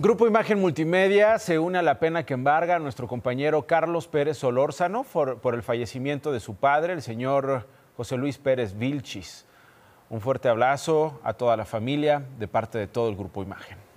Grupo Imagen Multimedia se une a la pena que embarga a nuestro compañero Carlos Pérez Solórzano por, por el fallecimiento de su padre, el señor José Luis Pérez Vilchis. Un fuerte abrazo a toda la familia de parte de todo el Grupo Imagen.